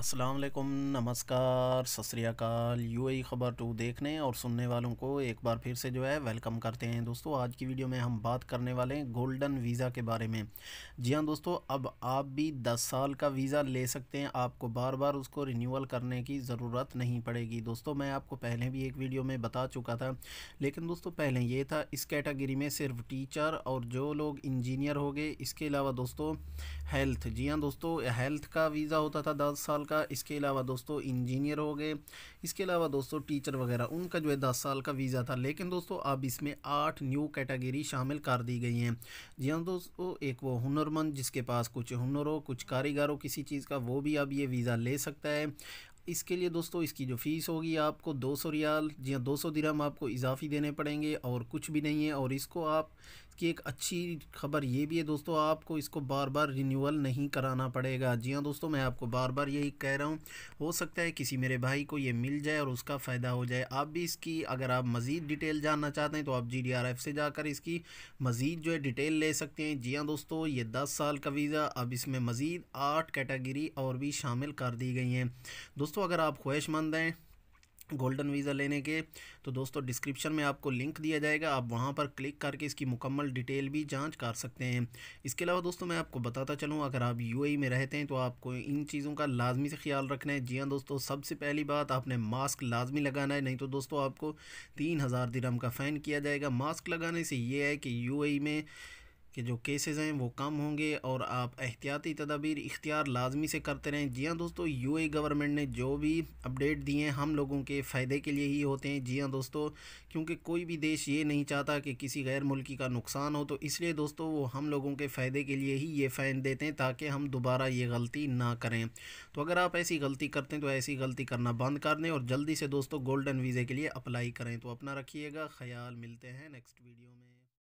अस्सलाम वालेकुम नमस्कार सत ए ख़बर टू देखने और सुनने वालों को एक बार फिर से जो है वेलकम करते हैं दोस्तों आज की वीडियो में हम बात करने वाले हैं गोल्डन वीज़ा के बारे में जी हाँ दोस्तों अब आप भी 10 साल का वीज़ा ले सकते हैं आपको बार बार उसको रिन्यूअल करने की ज़रूरत नहीं पड़ेगी दोस्तों मैं आपको पहले भी एक वीडियो में बता चुका था लेकिन दोस्तों पहले ये था इस कैटेगरी में सिर्फ टीचर और जो लोग इंजीनियर हो गए इसके अलावा दोस्तों हेल्थ जी हाँ दोस्तों हेल्थ का वीज़ा होता था दस साल का इसके अलावा दोस्तों इंजीनियर हो गए इसके अलावा दोस्तों टीचर वगैरह उनका जो है दस साल का वीज़ा था लेकिन दोस्तों अब इसमें आठ न्यू कैटेगरी शामिल कर दी गई हैं जी हाँ दोस्तों एक वो हुनरमंद जिसके पास कुछ हुनर हो कुछ कारीगर हो किसी चीज़ का वो भी अब ये वीज़ा ले सकता है इसके लिए दोस्तों इसकी जो फ़ीस होगी आपको 200 रियाल जी हाँ दो सौ आपको इजाफी देने पड़ेंगे और कुछ भी नहीं है और इसको आप इसकी एक अच्छी खबर ये भी है दोस्तों आपको इसको बार बार रिन्यूअल नहीं कराना पड़ेगा जी हाँ दोस्तों मैं आपको बार बार यही कह रहा हूँ हो सकता है किसी मेरे भाई को ये मिल जाए और उसका फ़ायदा हो जाए आप भी इसकी अगर आप मज़ीद डिटेल जानना चाहते हैं तो आप जी से जाकर इसकी मज़ीद जो है डिटेल ले सकते हैं जी हाँ दोस्तों ये दस साल का वीज़ा अब इसमें मज़ीद आठ कैटेगरी और भी शामिल कर दी गई हैं दोस्तों अगर आप ख्वाहिशमंद हैं गोल्डन वीज़ा लेने के तो दोस्तों डिस्क्रिप्शन में आपको लिंक दिया जाएगा आप वहाँ पर क्लिक करके इसकी मुकम्मल डिटेल भी जांच कर सकते हैं इसके अलावा दोस्तों मैं आपको बताता चलूँ अगर आप यूएई में रहते हैं तो आपको इन चीज़ों का लाजमी से ख्याल रखना है जी हाँ दोस्तों सबसे पहली बात आपने मास्क लाजमी लगाना है नहीं तो दोस्तों आपको तीन हज़ार का फ़ैन किया जाएगा मास्क लगाने से ये है कि यू में कि जो केसेस हैं वो कम होंगे और आप एहतियाती तदाबीर इख्तियार लाजमी से करते रहें जी हाँ दोस्तों यू ए गवर्नमेंट ने जो भी अपडेट दिए हैं हम लोगों के फ़ायदे के लिए ही होते हैं जी हाँ दोस्तों क्योंकि कोई भी देश ये नहीं चाहता कि किसी गैर मुल्की का नुकसान हो तो इसलिए दोस्तों वो हम लोगों के फ़ायदे के लिए ही ये फ़ाइन देते हैं ताकि हम दोबारा ये गलती ना करें तो अगर आप ऐसी गलती करते हैं तो ऐसी गलती करना बंद कर दें और जल्दी से दोस्तों गोल्डन वीज़े के लिए अप्लाई करें तो अपना रखिएगा ख्याल मिलते हैं नेक्स्ट वीडियो में